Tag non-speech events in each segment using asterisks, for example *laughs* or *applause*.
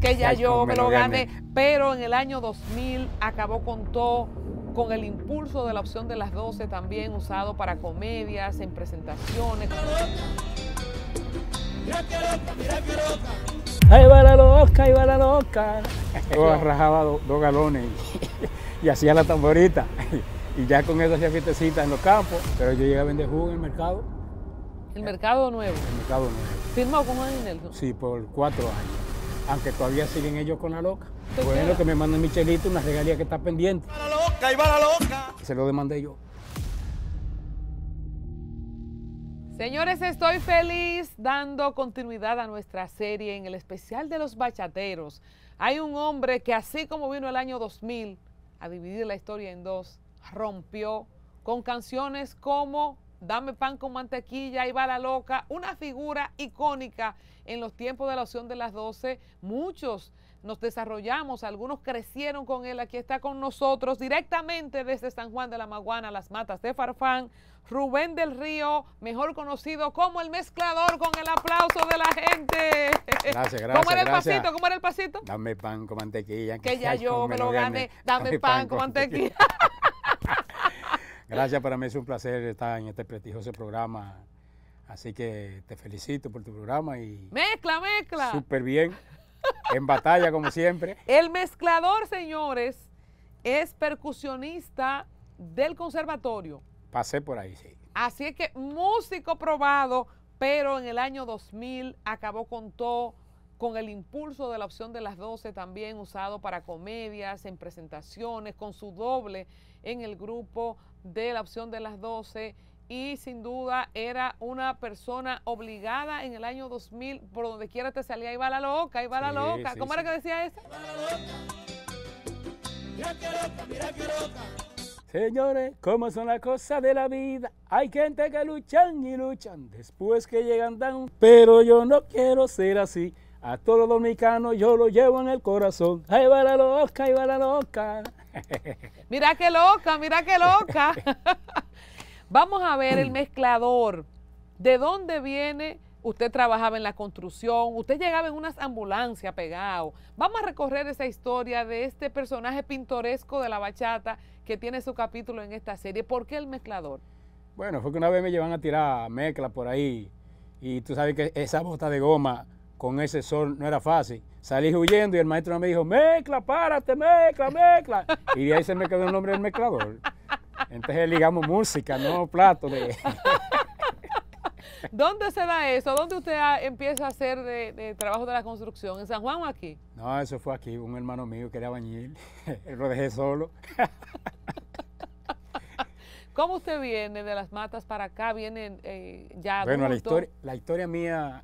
que ya yo me lo gané. Pero en el año 2000 acabó con todo, con el impulso de la opción de las 12 también usado para comedias, en presentaciones. Mira loca, mira loca. Ahí va la loca, ahí va la loca. *laughs* Yo rajaba dos galones *laughs* y, hacía la tamborita. Y ya con eso hacía fiestecitas en los campos. Pero yo llegué a vender jugo en el mercado. ¿El mercado nuevo? El mercado nuevo. ¿Firmado con Juan Sí, por cuatro años aunque todavía siguen ellos con la loca. Bueno, que me mande Michelito una regalía que está pendiente. va la loca y va la loca! Se lo demandé yo. Señores, estoy feliz dando continuidad a nuestra serie en el especial de los bachateros. Hay un hombre que así como vino el año 2000 a dividir la historia en dos, rompió con canciones como Dame pan con mantequilla y va la loca, una figura icónica en los tiempos de la opción de las 12. Muchos nos desarrollamos, algunos crecieron con él. Aquí está con nosotros directamente desde San Juan de la Maguana, las matas de Farfán, Rubén del Río, mejor conocido como el mezclador, con el aplauso de la gente. Gracias, gracias. ¿Cómo era el pasito? ¿Cómo era el pasito? Dame pan con mantequilla. Que, ya yo me lo gané. Dame, pan, con, mantequilla. *laughs* gracias, para mí es un placer estar en este prestigioso programa Así que te felicito por tu programa y... Mezcla, mezcla. Súper bien. En batalla, como siempre. *laughs* El mezclador, señores, es percusionista del conservatorio. Pasé por ahí, sí. Así es que músico probado, pero en el año 2000 acabó con todo con el impulso de la opción de las 12 también usado para comedias, en presentaciones, con su doble en el grupo de la opción de las 12 y sin duda era una persona obligada en el año 2000, por donde quiera te salía, iba la loca, iba va la loca. ¿Cómo era que decía eso? Mira qué loca, mira qué loca. Señores, ¿cómo son las cosas de la vida? Hay gente que luchan y luchan, después que llegan down. pero yo no quiero ser así. A todos los dominicanos yo lo llevo en el corazón. Ahí va la loca, ahí va la loca. Mira qué loca, mira qué loca. *laughs* Vamos a ver el *clears throat* mezclador. ¿De dónde viene? Usted trabajaba en la construcción, usted llegaba en unas ambulancias pegado. Vamos a recorrer esa historia de este personaje pintoresco de la bachata que tiene su capítulo en esta serie. ¿Por qué el mezclador? Bueno, fue que una vez me llevan a tirar mezcla por ahí y tú sabes que esa bota de goma con ese sol no era fácil. Salí huyendo y el maestro me dijo, mezcla, párate, mezcla, mezcla. *laughs* Y de ahí se me quedó el nombre del mezclador. Entonces ligamos música, no plato *laughs* ¿Dónde se da eso? ¿Dónde usted empieza a hacer de, trabajo de la construcción? ¿En San Juan o aquí? No, eso fue aquí. Un hermano mío que era bañil. *laughs* Lo dejé solo. *laughs* ¿Cómo usted viene de las matas para acá? ¿Viene eh, ya Bueno, la historia, la historia mía...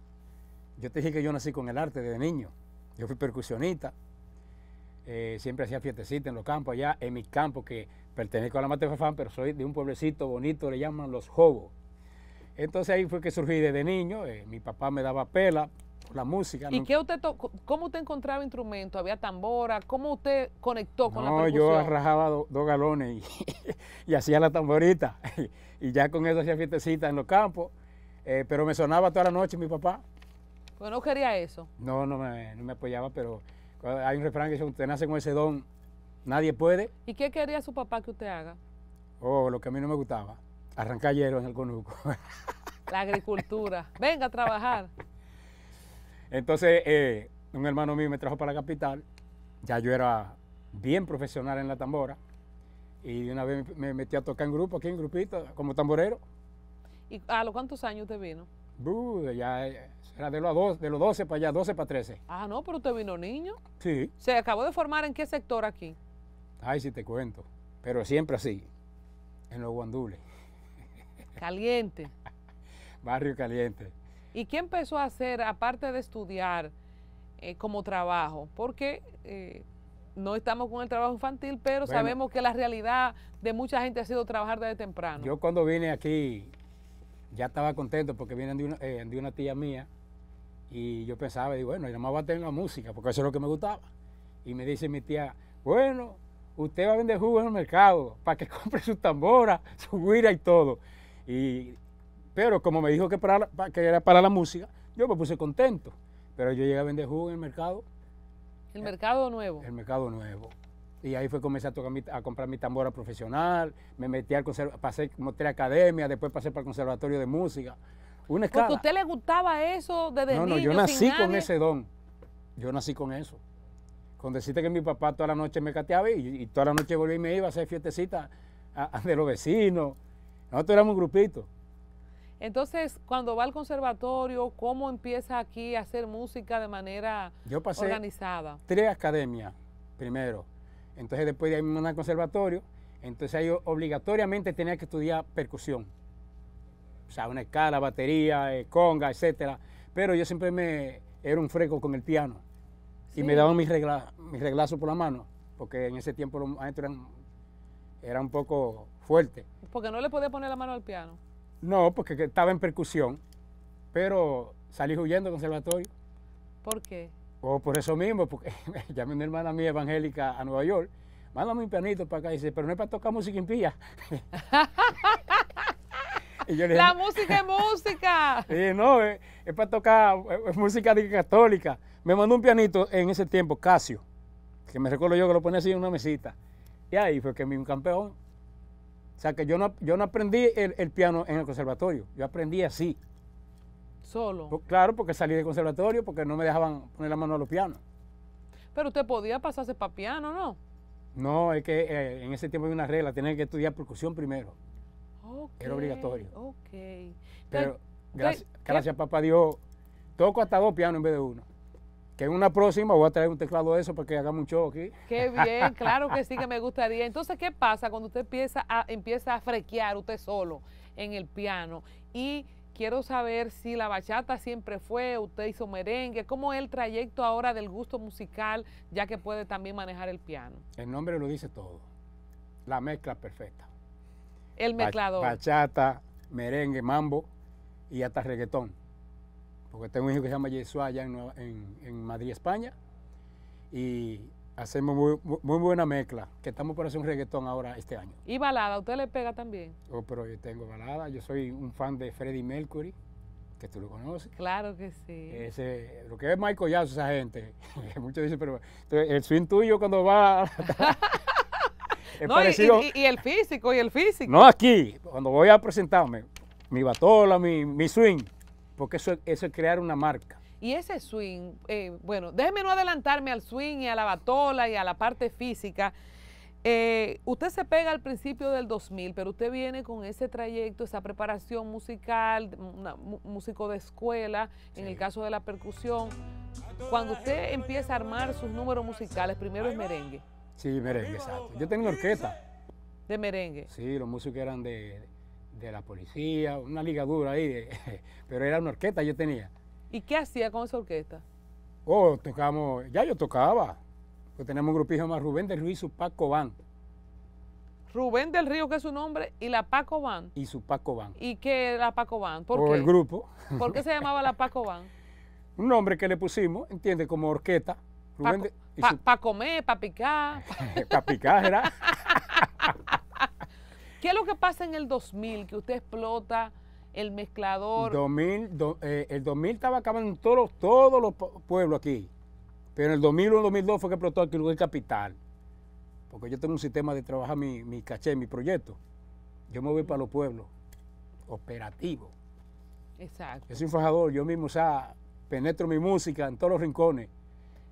Yo te dije que yo nací con el arte desde niño. Yo fui percusionista. Eh, siempre hacía fiestecitas en los campos allá, en mi campo que pertenezco a la Matefafán, pero soy de un pueblecito bonito, le llaman Los Jobos. Entonces ahí fue que surgí desde niño, eh, mi papá me daba pela la música. ¿Y qué usted cómo usted encontraba instrumentos? ¿Había tambora? ¿Cómo usted conectó con la percusión? No, yo rajaba dos galones *laughs* y, hacía la tamborita *laughs* y ya con eso hacía fiestecitas en los campos, eh, pero me sonaba toda la noche mi papá. Pues no quería eso. No, no me, no me apoyaba, pero hay un refrán que dice, usted nace con ese don, Nadie puede. ¿Y qué quería su papá que usted haga? Oh, lo que a mí no me gustaba. Arrancar en el conuco. *laughs* La agricultura. Venga a trabajar. Entonces, eh, un hermano mío me trajo para la capital. Ya yo era bien profesional en la tambora. Y una vez me metí a tocar en grupo, aquí en grupito, como tamborero. ¿Y a los cuántos años usted vino? ya eh, era de los, 12, de los 12 para allá, 12 para 13. Ah, no, pero usted vino niño. Sí. ¿Se acabó de formar en qué sector aquí? Ay, si te cuento. Pero siempre así, en los guandules. Caliente. *laughs* Barrio caliente. ¿Y qué empezó a hacer, aparte de estudiar eh, como trabajo? Porque eh, no estamos con el trabajo infantil, pero sabemos que la realidad de mucha gente ha sido trabajar desde temprano. Yo cuando vine aquí ya estaba contento porque vienen de una, eh, tía mía y yo pensaba, digo, bueno, yo me más voy a tener la música porque eso es lo que me gustaba. Y me dice mi tía, bueno, usted va a vender jugo en el mercado para que *laughs* compre su tambora, su guira y todo. Y, pero como me dijo que, para, que era para la música, yo me puse contento. Pero yo llegué a vender jugo en el mercado. ¿El mercado nuevo? El mercado nuevo. Y ahí fue comencé a, comprar mi tambora profesional, me metí al conservatorio, pasé como academia, después pasé para el conservatorio de música. Una escala. Porque a usted le gustaba eso desde no, No, no, yo nací con ese don. Yo nací con eso. Con decirte que mi papá toda la noche me cateaba y, toda la noche volvía y me iba a hacer fiestecita de los vecinos. Nosotros éramos un grupito. Entonces, cuando va al conservatorio, ¿cómo empieza aquí a hacer música de manera organizada? Yo pasé Tres academias primero. Entonces, después de ahí me al conservatorio. Entonces, ahí obligatoriamente tenía que estudiar percusión. O sea, una escala, batería, eh, conga, etcétera. Pero yo siempre me era un freco con el piano. Y me daban mis regla, mi reglazos por la mano, porque en ese tiempo los maestros eran, un poco fuertes. Porque no le podía poner la mano al piano. No, porque estaba en percusión, pero salí huyendo del conservatorio. ¿Por qué? O por eso mismo, porque *laughs* llamé a una hermana mía evangélica a Nueva York, mándame un pianito para acá, y dice, pero no es para tocar música impía. *laughs* y la música es música. y *laughs* no, es, para tocar música católica. Me mandó un pianito en ese tiempo, Casio, que me recuerdo yo que lo ponía así en una mesita. Y ahí fue que me un campeón. O sea que yo no, yo no aprendí el, piano en el conservatorio, yo aprendí así. Solo. claro, porque salí del conservatorio, porque no me dejaban poner la mano a los pianos. Pero usted podía pasarse para piano, ¿no? No, es que eh, en ese tiempo había una regla, tenía que estudiar percusión primero. Era obligatorio. Ok. Pero gracias, gracias, papá Dios, toco hasta dos pianos en vez de uno que en una próxima voy a traer un teclado de eso para que hagamos un show aquí. Qué *laughs* bien, claro que sí que me gustaría. Entonces, ¿qué pasa cuando usted empieza a, empieza a frequear usted solo en el piano? Y quiero saber si la bachata siempre fue, usted hizo merengue, ¿cómo es el trayecto ahora del gusto musical, ya que puede también manejar el piano? El nombre lo dice todo, la mezcla perfecta. El mezclador. Bachata, merengue, mambo y hasta reggaetón porque tengo un hijo que se llama Yeshua allá en, Madrid, España, y hacemos muy, muy, buena mezcla, que estamos por hacer un reggaetón ahora este año. ¿Y balada? ¿Usted le pega también? Oh, pero yo tengo balada, yo soy un fan de Freddie Mercury, que tú lo conoces. Claro que sí. lo que es Michael Jackson, esa gente, *laughs* muchos dicen, pero el swing tuyo cuando va... *laughs* y, y, el físico, y el físico. No aquí, cuando voy a presentarme, mi batola, mi, mi swing, porque eso, es crear una marca. Y ese swing, eh, bueno, déjeme no adelantarme al swing y a la batola y a la parte física. Eh, usted se pega al principio del 2000, pero usted viene con ese trayecto, esa preparación musical, músico de escuela, en el caso de la percusión. Cuando usted empieza a armar sus números musicales, primero es merengue. Sí, merengue, exacto. Yo tengo orquesta. ¿De merengue? Sí, los músicos eran de, de la policía, una ligadura ahí, eh, *laughs* pero era una orquesta yo tenía. ¿Y qué hacía con esa orquesta? Oh, tocamos, ya yo tocaba, pues tenemos un grupito más, Rubén del Río y su Paco Van. Rubén del Río, que es su nombre, y la Paco Van. Y su Paco Van. ¿Y qué la Paco Van? ¿Por qué? el grupo. *laughs* ¿Por qué se llamaba la Paco Van? un nombre que le pusimos, entiende, como orquesta, Rubén comer, para picar. *laughs* para picar, era. ¿Qué es lo que pasa en el 2000 que usted explota el mezclador? 2000, eh, el 2000 estaba acabando todos todos los pueblos aquí. Pero en el 2001, 2002 fue que explotó aquí el capital. Porque yo tengo un sistema de trabajar mi, caché, mi proyecto. Yo me voy para los pueblos. Operativo. Exacto. Es soy un fajador, yo mismo, o sea, penetro mi música en todos los rincones.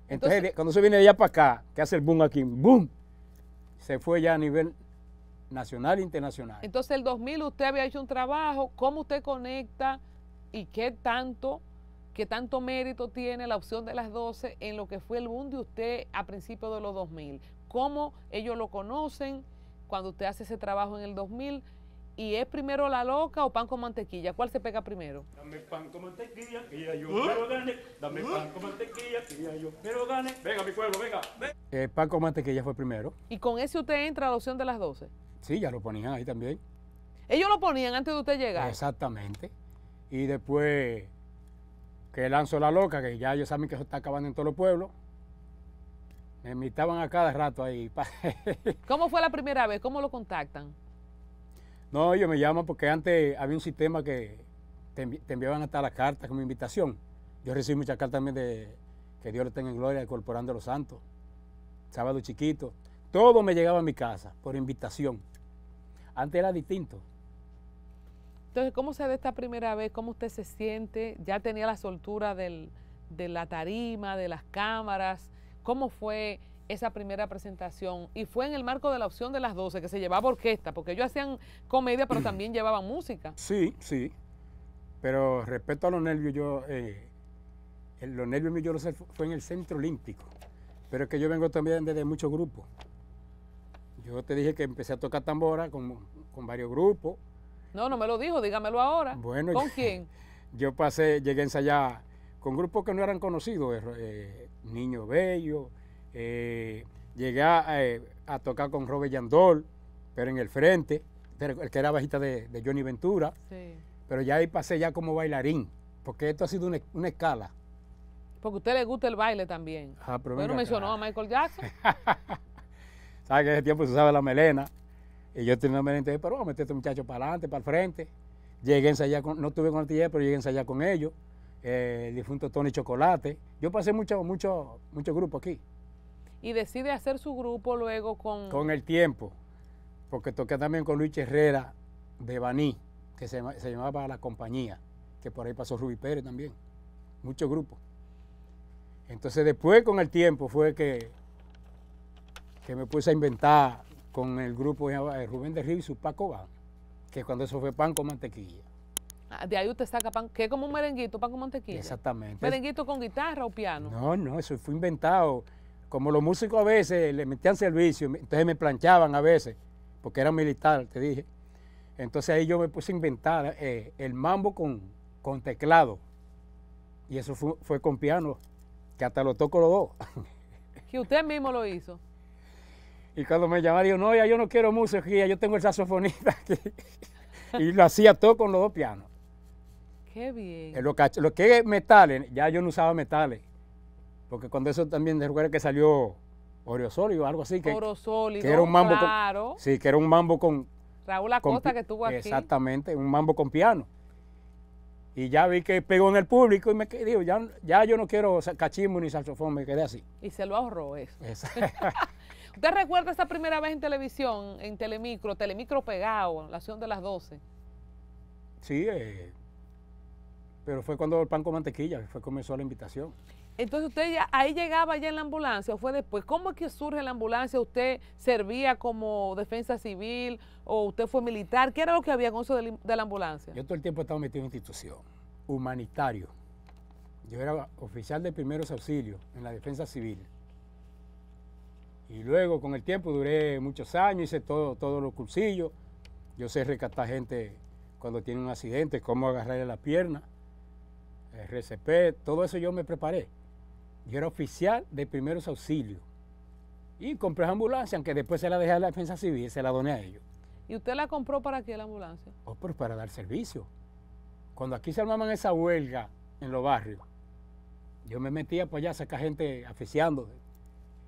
Entonces, cuando se viene de allá para acá, que hace el boom aquí, boom, se fue ya a nivel nacional e internacional. Entonces, el 2000 usted había hecho un trabajo, ¿cómo usted conecta y qué tanto, qué tanto mérito tiene la opción de las 12 en lo que fue el boom de usted a principios de los 2000? ¿Cómo ellos lo conocen cuando usted hace ese trabajo en el 2000? ¿Y es primero la loca o pan con mantequilla? ¿Cuál se pega primero? Dame pan con mantequilla, que yo Dame pan con mantequilla, que yo gane. Venga, mi pueblo, venga. Eh, pan con mantequilla fue primero. ¿Y con ese usted entra a la opción de las 12? Sí, ya lo ponían ahí también. Ellos lo ponían antes de usted llegar. Exactamente. Y después que lanzó la loca, que ya ellos saben que eso está acabando en todos los pueblos. Me invitaban a cada rato ahí. *laughs* ¿Cómo fue la primera vez? ¿Cómo lo contactan? No, ellos me llaman porque antes había un sistema que te, enviaban hasta las cartas como invitación. Yo recibí muchas cartas también de que Dios le tenga en gloria, incorporando a los santos. Sábado chiquito. Todo me llegaba a mi casa por invitación. Antes era distinto. Entonces, ¿cómo se ve esta primera vez? ¿Cómo usted se siente? Ya tenía la soltura del, de la tarima, de las cámaras. ¿Cómo fue esa primera presentación? Y fue en el marco de la opción de las 12, que se llevaba orquesta, porque ellos hacían comedia, pero también *clears throat* llevaban música. Sí, sí. Pero respecto a los nervios, yo... Eh, los nervios míos yo sé, fue en el Centro Olímpico, pero es que yo vengo también desde muchos grupos. Yo te dije que empecé a tocar tambora con, varios grupos. No, no me lo dijo, dígamelo ahora. Bueno, ¿con *laughs* quién? Yo pasé, llegué a ensayar con grupos que no eran conocidos, eh, eh, Niño Bello, eh, llegué a, tocar con Robert Yandol, pero en el frente, el que era bajista de, Johnny Ventura, pero ya ahí pasé ya como bailarín, porque esto ha sido una, escala. Porque a usted le gusta el baile también. Ah, pero, mencionó a Michael Jackson. *laughs* Ah, que en ese tiempo se sabe la melena? Y yo tenía una melena y dije, pero vamos a meter a este muchacho para adelante, para el frente. Llegué allá con, no estuve con artillería, pero llegué allá con ellos. Eh, el difunto Tony Chocolate. Yo pasé mucho, mucho, mucho grupo aquí. Y decide hacer su grupo luego con... Con el tiempo, porque toqué también con Luis Herrera de Baní, que se, se llamaba La Compañía, que por ahí pasó Rubí Pérez también. Muchos grupos. Entonces después con el tiempo fue que que me puse a inventar con el grupo eh, eh, Rubén de Río y su Paco Van, que cuando eso fue pan con mantequilla. Ah, de ahí usted saca pan, que es como un merenguito, pan con mantequilla. Exactamente. ¿Merenguito con guitarra o piano? No, no, eso fue inventado. Como los músicos a veces le metían servicio, entonces me planchaban a veces, porque era militar, te dije. Entonces ahí yo me puse a inventar eh, el mambo con, con teclado. Y eso fue, fue con piano, que hasta lo toco los dos. *laughs* Que usted mismo lo hizo. Y cuando me llamaba yo no, ya yo no quiero música, yo tengo el saxofonista *laughs* aquí. y lo hacía todo con los dos pianos. Qué bien. Eh, lo que, es metales, eh, ya yo no usaba metales. Porque cuando eso también, recuerdo que salió Oriosoli o algo así. Que, sólido que era un mambo claro. Sí, que era un mambo con... Raúl Acosta que estuvo aquí. Exactamente, un mambo con piano. Y ya vi que pegó en el público y me quedé, ya, ya yo no quiero cachismo ni saxofón, me quedé así. Y se lo ahorró eso. *laughs* ¿Usted recuerda esa primera vez en televisión, en Telemicro, Telemicro pegado, la acción de las 12? Sí, eh, pero fue cuando el pan con mantequilla, fue comenzó la invitación. Entonces usted ya, ahí llegaba ya en la ambulancia, o fue después. ¿Cómo es que surge la ambulancia? ¿Usted servía como defensa civil o usted fue militar? ¿Qué era lo que había con eso de, de la ambulancia? Yo todo el tiempo estaba metido en institución, humanitario. Yo era oficial de primeros auxilios en la defensa civil. Y luego con el tiempo duré muchos años, hice todo, todos los cursillos. Yo sé rescatar gente cuando tiene un accidente, cómo agarrarle la pierna, RCP, todo eso yo me preparé. Yo era oficial de primeros auxilios. Y compré la ambulancia, aunque después se la dejé a la defensa civil, y se la doné a ellos. ¿Y usted la compró para qué la ambulancia? Oh, pues para dar servicio. Cuando aquí se armaban esa huelga en los barrios, yo me metía para allá a sacar gente aficiando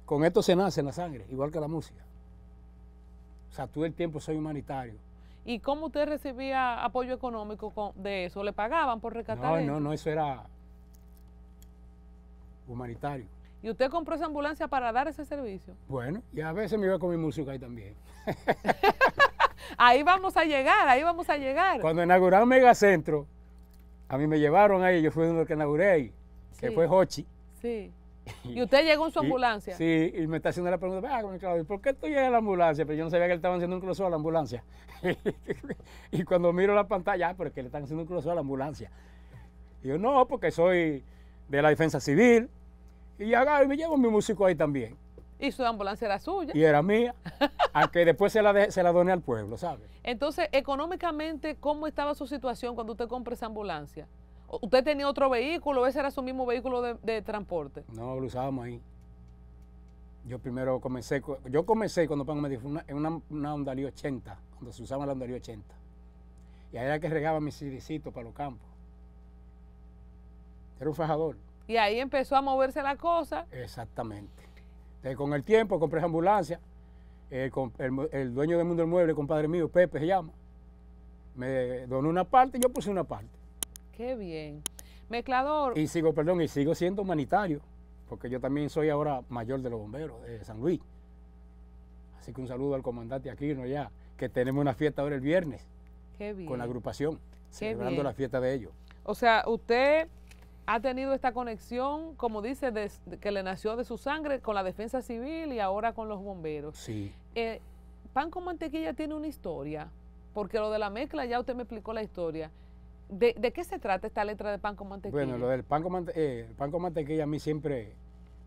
con esto se nace en la sangre, igual que la música. O sea, todo el tiempo soy humanitario. ¿Y cómo usted recibía apoyo económico de eso? ¿Le pagaban por rescatar? No, no, no, eso era humanitario. ¿Y usted compró esa ambulancia para dar ese servicio? Bueno, y a veces me iba con mi música ahí también. *laughs* ahí vamos a llegar, ahí vamos a llegar. Cuando inauguraron Megacentro, a mí me llevaron ahí, yo fui uno de que inauguré ahí, que fue Hochi. Sí. Y usted llegó en su ambulancia. sí, y me está haciendo la pregunta, ¿por qué tú llegas a la ambulancia? Pero yo no sabía que le estaban haciendo un cruzado a la ambulancia. *laughs* y cuando miro la pantalla, ah, pero es que le están haciendo un cruzado a la ambulancia. yo, no, porque soy de la defensa civil. Y agarro y me llevo mi músico ahí también. Y su ambulancia era suya. Y era mía, que después se la, se la doné al pueblo, ¿sabes? Entonces, económicamente, ¿cómo estaba su situación cuando usted compra esa ambulancia? ¿Usted tenía otro vehículo? ¿Ese era su mismo vehículo de, transporte? No, lo usábamos ahí. Yo primero comencé, yo comencé cuando Pango me dijo, en una, una 80, cuando se usaba la Hondaría 80. Y ahí era que regaba mis sidicitos para los campos. Era un fajador. Y ahí empezó a moverse la cosa. Exactamente. con el tiempo compré esa ambulancia. Eh, el, el, dueño del mundo del mueble, compadre mío, Pepe se llama, me donó una parte y yo puse una parte. Qué bien. Mezclador. Y sigo, perdón, y sigo siendo humanitario, porque yo también soy ahora mayor de los bomberos de San Luis. Así que un saludo al comandante Aquino ya, que tenemos una fiesta ahora el viernes. Qué bien. Con la agrupación, celebrando la fiesta de ellos. O sea, usted ha tenido esta conexión, como dice, que le nació de su sangre con la defensa civil y ahora con los bomberos. Sí. Eh, pan con mantequilla tiene una historia, porque lo de la mezcla ya usted me explicó la historia. ¿De, qué se trata esta letra de pan con mantequilla? Bueno, lo del pan con, eh, pan con mantequilla a mí siempre,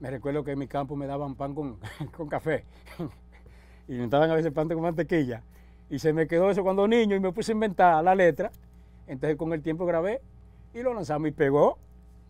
me recuerdo que en mi campo me daban pan con, *laughs* con café *laughs* y me daban a veces pan con mantequilla y se me quedó eso cuando niño y me puse a inventar la letra, entonces con el tiempo grabé y lo lanzamos y pegó.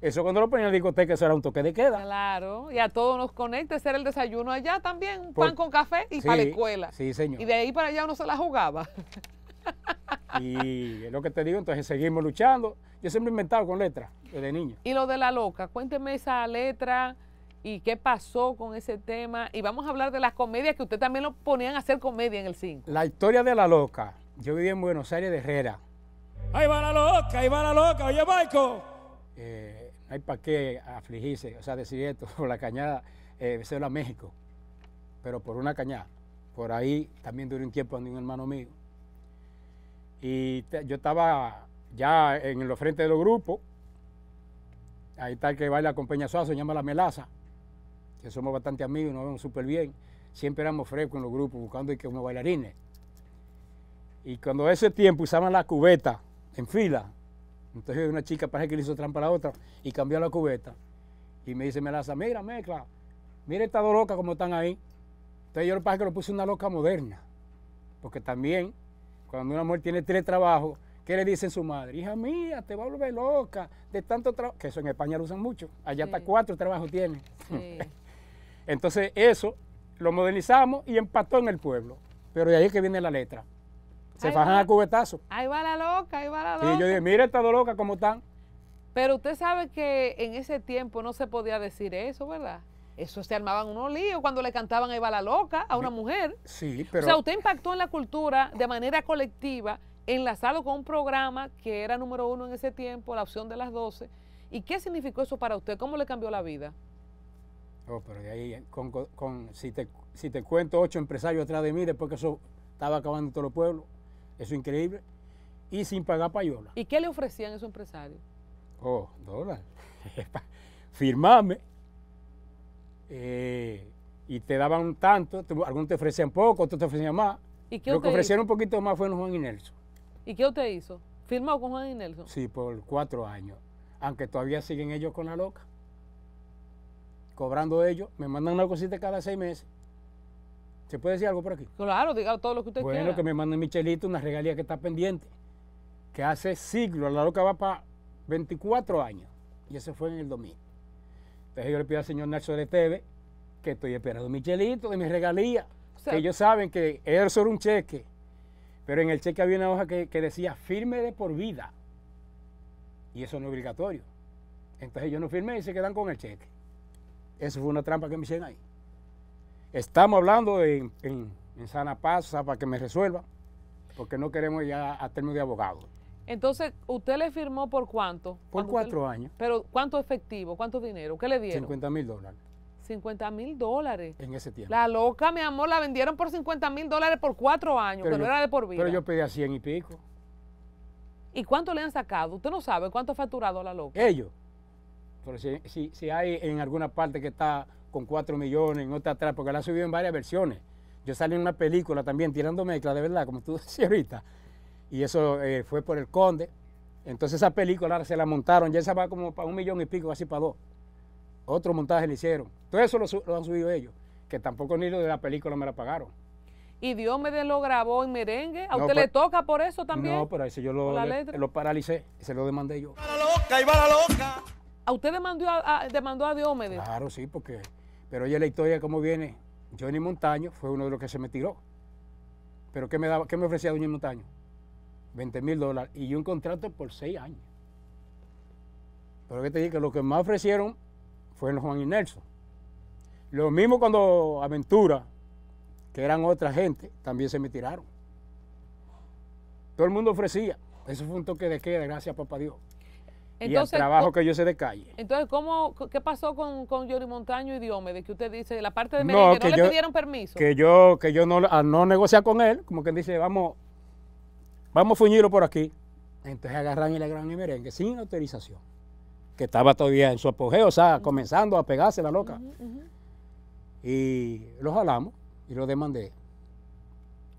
Eso cuando lo ponía en la discoteca, eso era un toque de queda. Claro, y a todos nos conecta, ese era el desayuno allá también, pan con café y para la escuela. Sí, señor. Y de ahí para allá uno se la jugaba. *laughs* *laughs* Y es lo que te digo, entonces seguimos luchando. Yo siempre he inventado con letras desde niño. Y lo de la loca, cuénteme esa letra y qué pasó con ese tema. Y vamos a hablar de las comedias que usted también lo ponían a hacer comedia en el cine. La historia de la loca. Yo vivía en Buenos Aires de Herrera. Ahí va la loca, ahí va la loca, oye Marco. Eh, no hay para qué afligirse, o sea, decir esto, *laughs* por la cañada, eh, se a México, pero por una cañada. Por ahí también duró un tiempo con un hermano mío y yo estaba ya en los frentes de los grupos. Ahí está el que baila con Peña Suazo, se llama La Melaza, que somos bastante amigos, nos vemos súper bien. Siempre éramos frescos en los grupos, buscando que uno bailarines. Y cuando ese tiempo usaban la cubeta en fila, entonces una chica parece que le hizo trampa a la otra y cambió la cubeta. Y me dice Melaza, mira, mezcla, mira estas dos locas como están ahí. Entonces yo parece que lo puse una loca moderna, porque también cuando una mujer tiene tres trabajos, ¿qué le dicen su madre? Hija mía, te va a volver loca de tanto trabajo. Que eso en España lo usan mucho. Allá hasta cuatro trabajos tiene. *laughs* Entonces eso lo modernizamos y empató en el pueblo. Pero de ahí es que viene la letra. Se fajan a cubetazo. Ahí va la loca, ahí va la loca. Y yo dije, mira estas dos locas cómo están. Pero usted sabe que en ese tiempo no se podía decir eso, ¿verdad? Eso se armaban unos líos cuando le cantaban Ahí la loca a una mujer. Sí, pero... O sea, usted impactó en la cultura de manera colectiva, enlazado con un programa que era número uno en ese tiempo, la opción de las 12. ¿Y qué significó eso para usted? ¿Cómo le cambió la vida? Oh, pero de ahí, con, si, te, si te cuento ocho empresarios atrás de mí, después que eso estaba acabando todo el pueblo, eso es increíble, y sin pagar payola. ¿Y qué le ofrecían esos empresarios? Oh, dólar. *laughs* Firmame. Eh, y te daban tanto, algunos te ofrecían poco, otros te ofrecían más. ¿Y Lo que ofrecieron un poquito más fue Juan y ¿Y qué usted hizo? ¿Firmado con Juan y Sí, por cuatro años. Aunque todavía siguen ellos con la loca. Cobrando ellos, me mandan una cosita cada seis meses. ¿Se puede decir algo por aquí? Claro, diga todo lo que usted quiera. Bueno, que me manden Michelito una regalía que está pendiente, que hace siglos, la loca va para 24 años, y ese fue en el 2000. Entonces yo le pido al señor Nacho de TV que estoy esperando mi chelito de mi regalía. que ellos saben que era solo un cheque, pero en el cheque había una hoja que, decía firme de por vida. Y eso no es obligatorio. Entonces yo no firmé y se quedan con el cheque. Eso fue una trampa que me hicieron ahí. Estamos hablando en, sana paz para que me resuelva, porque no queremos ya a términos de abogado. Entonces, ¿usted le firmó por cuánto? Por cuatro años. ¿Pero cuánto efectivo? ¿Cuánto dinero? ¿Qué le dieron? 50 mil dólares. 50 mil dólares. En ese tiempo. La loca, mi amor, la vendieron por 50 mil dólares por cuatro años, que no era de por vida. Pero yo a 100 y pico. ¿Y cuánto le han sacado? Usted no sabe cuánto ha facturado la loca. Ellos. Pero si, si, hay en alguna parte que está con 4 millones, en otra atrás, porque la ha subido en varias versiones. Yo salí en una película también tirando mezcla, de verdad, como tú *laughs* decías ahorita y eso eh, fue por el Conde. Entonces esa película se la montaron, ya esa va como para un millón y pico, así para dos. Otro montaje le hicieron. Todo eso lo, han subido ellos, que tampoco ni lo de la película me la pagaron. Y Diomedes lo grabó en merengue. ¿A usted le pues, toca por eso también? No, pero ese yo lo, paralicé, se lo demandé yo. loca iba la loca. ¿A usted demandó a, demandó a Diomedes? Claro, sí, porque. Pero oye la historia, como viene? Johnny Montaño fue uno de los que se me tiró. ¿Pero qué me, daba, qué me ofrecía Johnny Montaño? 20 mil dólares y un contrato por seis años. Pero que te dije que lo que más ofrecieron fue en Juan y Nelson. Lo mismo cuando Aventura, que eran otra gente, también se me tiraron. Todo el mundo ofrecía. Eso fue un toque de queda, gracias a papá Dios. Entonces, y el trabajo que yo hice de calle. Entonces, ¿cómo, ¿qué pasó con, con Yori Montaño y Diomedes? Que usted dice, la parte de Medellín que ¿no le pidieron permiso? Que yo, que yo no, no negociar con él, como que dice, vamos, Vamos a fuñirlo por aquí. Entonces agarran el gran y merengue sin autorización, que estaba todavía en su apogeo, o sea, comenzando a pegarse la loca. Y lo jalamos y lo demandé.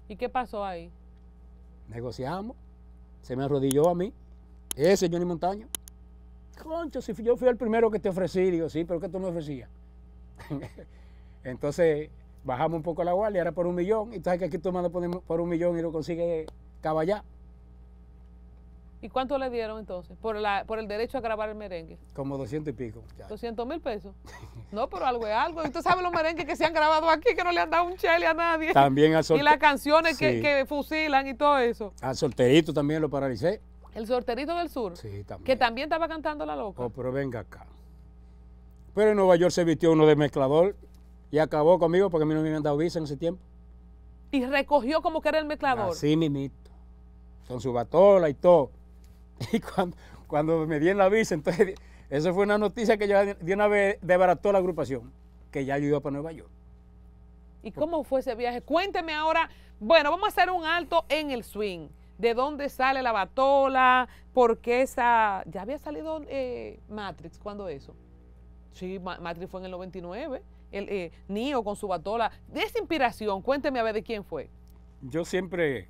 ¿Y qué pasó ahí? Negociamos, se me arrodilló a mí, ese Johnny Montaño. Concho, si yo fui el primero que te ofrecí, digo, sí, pero que tú me ofrecías? *laughs* Entonces bajamos un poco la guardia, era por un millón, y sabes que aquí tú mandas por un millón y lo consigues Caballá. ¿Y cuánto le dieron entonces? Por, la, por el derecho a grabar el merengue. Como 200 y pico. 200 mil pesos. *laughs* No, pero algo es algo. Y tú sabes los merengues que se han grabado aquí, que no le han dado un chele a nadie. También al *laughs* sorteito. Y las canciones que, que, fusilan y todo eso. Al solterito también lo paralicé. El solterito del sur. Sí, también. Que también estaba cantando la loca. Oh, pero venga acá. Pero en Nueva York se vistió uno de mezclador y acabó conmigo porque a mí no me habían dado visa en ese tiempo. Y recogió como que era el mezclador. Así mimito con su batola y todo. *laughs* Y cuando, cuando me en la visa, entonces, *laughs* eso fue una noticia que yo de una vez desbarató la agrupación, que ya ayudó para Nueva York. ¿Y cómo fue ese viaje? Cuénteme ahora, bueno, vamos a hacer un alto en el swing. ¿De dónde sale la batola? ¿Por qué esa...? ¿Ya había salido eh, Matrix? cuando eso? Sí, Matrix fue en el 99. El, eh, niño con su batola. De esa inspiración, cuénteme a ver de quién fue. Yo siempre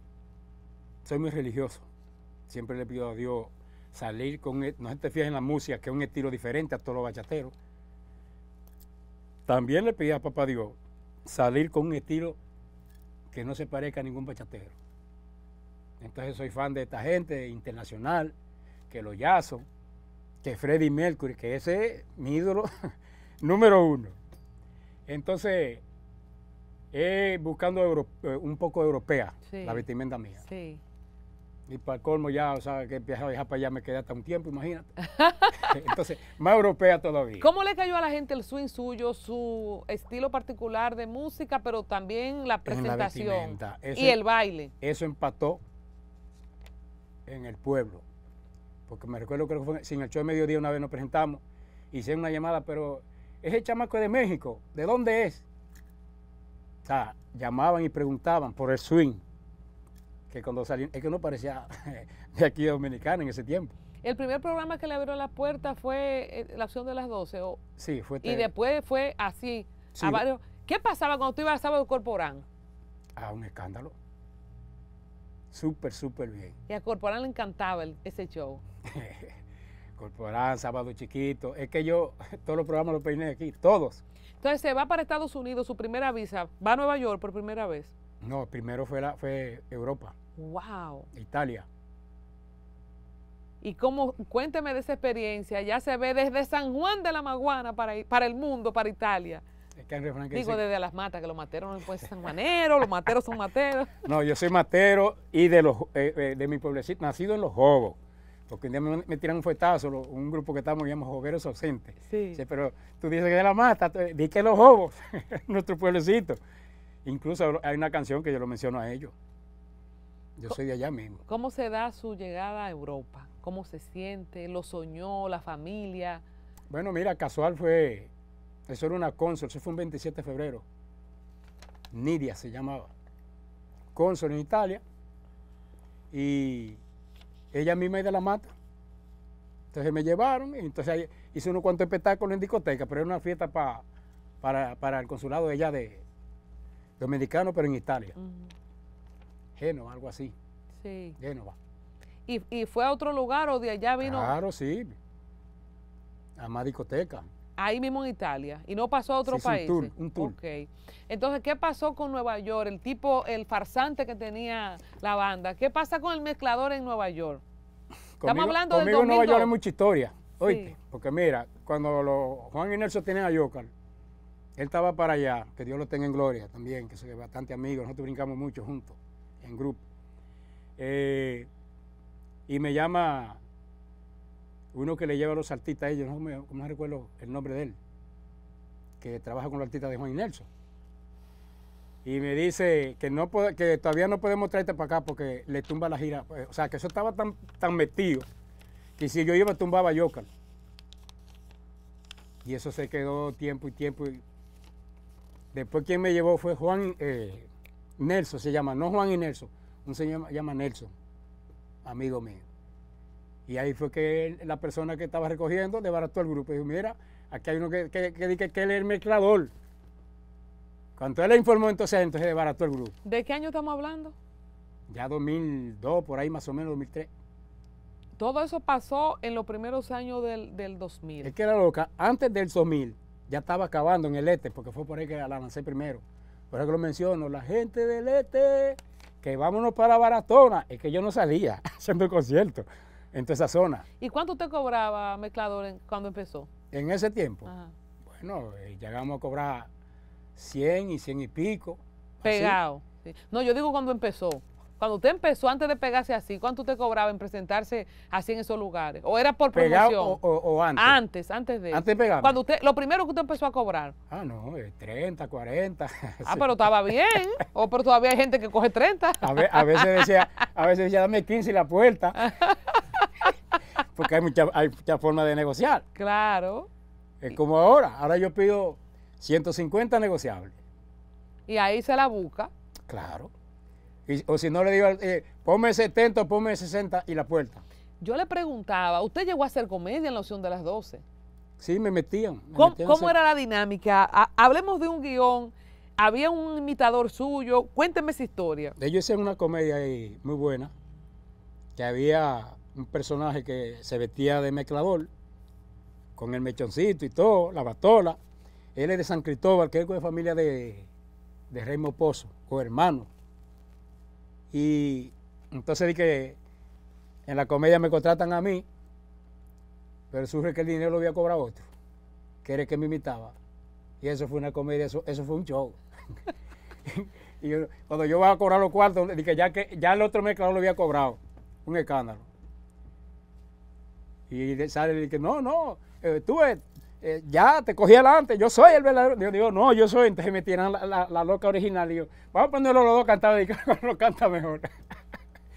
soy muy religioso. Siempre le pido a Dios salir con... E, no te fijas en la música, que es un estilo diferente a todos los bachateros. También le pedí a papá Dios salir con un estilo que no se parezca a ningún bachatero. Entonces soy fan de esta gente internacional, que lo yazo, que Freddie Mercury, que ese es mi ídolo *laughs* número uno. Entonces, eh, buscando eh, un poco europea la vestimenta mía. Sí. Y para el colmo ya, o sea, que viajaba viajado para allá, me quedé hasta un tiempo, imagínate. *laughs* Entonces, más europea todavía. ¿Cómo le cayó a la gente el swing suyo, su estilo particular de música, pero también la presentación y el baile? Eso empató en el pueblo. Porque me recuerdo que fue sin el show de mediodía una vez nos presentamos, hice una llamada, pero es el chamaco de México, ¿de dónde es? O sea, llamaban y preguntaban por el swing que cuando salí, es que uno parecía *laughs* de aquí dominicano Dominicana en ese tiempo. ¿El primer programa que le abrió la puerta fue eh, la opción de las 12? O, sí, fue. y después fue así. ¿Qué pasaba cuando tú ibas al sábado Corporán? Ah, un escándalo. Súper, súper bien. Y a Corporán le encantaba ese show. *laughs* Corporán, Sábado Chiquito. Es que yo *laughs* todos los programas los peiné aquí, todos. Entonces se va para Estados Unidos, su primera visa, va a Nueva York por primera vez. No, primero fue, fue Europa. ¡Wow! Italia. Y cómo, cuénteme de esa experiencia, ya se ve desde San Juan de la Maguana para, para el mundo, para Italia. Digo, desde las matas, que los materos no pueden ser los materos son materos. *laughs* No, yo soy matero y de los eh, eh, de mi pueblecito, nacido en los jogos. Porque un día me, tiran un fuetazo, un grupo que estábamos, llamamos Jogueros Ausentes. Sí. Pero tú dices que de la mata, di que los jogos, *laughs* nuestro pueblecito. Incluso hay una canción que yo lo menciono a ellos. Yo soy de allá mismo. ¿Cómo se da su llegada a Europa? ¿Cómo se siente? ¿Lo soñó la familia? Bueno, mira, casual fue, eso era una consul, eso fue un 27 de febrero. Nidia se llamaba. Consul en Italia. Y ella misma es de la mata. Entonces me llevaron y entonces hice unos cuantos espectáculos en discoteca, pero era una fiesta para, para el consulado de ella de, dominicano, pero en Italia. Génova, algo así. Sí. Génova. ¿Y, fue a otro lugar o de allá vino? Claro, sí. A más discoteca. Ahí mismo en Italia. Y no pasó a otro país. Sí, un tour, un tour. Entonces, ¿qué pasó con Nueva York? El tipo, el farsante que tenía la banda. ¿Qué pasa con el mezclador en Nueva York? Estamos hablando de. Conmigo Nueva York hay mucha historia. Oíste, porque mira, cuando lo, Juan y Nelson a Yocal, él estaba para allá, que Dios lo tenga en gloria también, que soy bastante amigo, nosotros brincamos mucho juntos, en grupo. Eh, y me llama uno que le lleva a los artistas a ellos, no me, recuerdo el nombre de él, que trabaja con los artistas de Juan y Nelson. Y me dice que, todavía no podemos traerte para acá porque le tumba la gira. Pues, o sea, que eso estaba tan, metido que si yo iba tumbaba Yocal. Y eso se quedó tiempo y tiempo. Y Después quien me llevó fue Juan eh, Nelson, se llama, no Juan y Nelson, un señor se llama Nelson, amigo mío. Y ahí fue que la persona que estaba recogiendo desbarató el grupo. dijo, mira, aquí hay uno que dice que, él es el mezclador. Cuando él le informó entonces, entonces desbarató el grupo. ¿De qué año estamos hablando? Ya 2002, por ahí más o menos, 2003. Todo eso pasó en los primeros años del, del 2000. Es que era loca. Antes del 2000, ya estaba acabando en el este, porque fue por ahí que la lancé primero. Por eso lo menciono, la gente del este, que vámonos para Baratona. Es que yo no salía haciendo *laughs* el concierto en toda esa zona. ¿Y cuánto usted cobraba, mezclador, cuando empezó? En ese tiempo. Bueno, eh, llegamos a cobrar 100 y 100 y pico. Pegado. No, yo digo cuando empezó. Cuando usted empezó antes de pegarse así, ¿cuánto usted cobraba en presentarse así en esos lugares? ¿O era por promoción? O, antes. Antes, antes de. Antes de Cuando usted, lo primero que usted empezó a cobrar. Ah, no, 30, eh, 40. *laughs* Ah, pero estaba bien. o pero todavía hay gente que coge 30. *laughs* a, veces decía, a veces decía, dame 15 y la puerta. *laughs* Porque hay muchas mucha formas de negociar. Claro. Es como ahora. Ahora yo pido 150 negociables. Y ahí se la busca. Claro o si no le digo, eh, ponme 70 ponme 60 y la puerta. Yo le preguntaba, ¿usted llegó a hacer comedia en la opción de las 12? Sí, me metían. ¿Cómo, era la dinámica? hablemos de un guión. Había un imitador suyo. Cuénteme esa historia. De Ellos hice una comedia ahí muy buena, que había un personaje que se vestía de mezclador, con el mechoncito y todo, la batola. Él es de San Cristóbal, que es de familia de, de Pozo, Pozo, o hermano. Y entonces dije, que en la comedia me contratan a mí, pero surge que el dinero lo había cobrado otro, que era el que me imitaba. Y eso fue una comedia, eso, fue un show. *laughs* y cuando yo voy a cobrar los cuartos, dije, ya que ya el otro mes, claro, lo había cobrado. Un escándalo. Y sale y dije, no, no, eh, tú, eh, ya te cogí antes yo soy el verdadero. Yo digo, no, yo soy. Entonces me tiran la, loca original. Y yo, vamos a ponerlo los dos cantados y lo *laughs* canta mejor.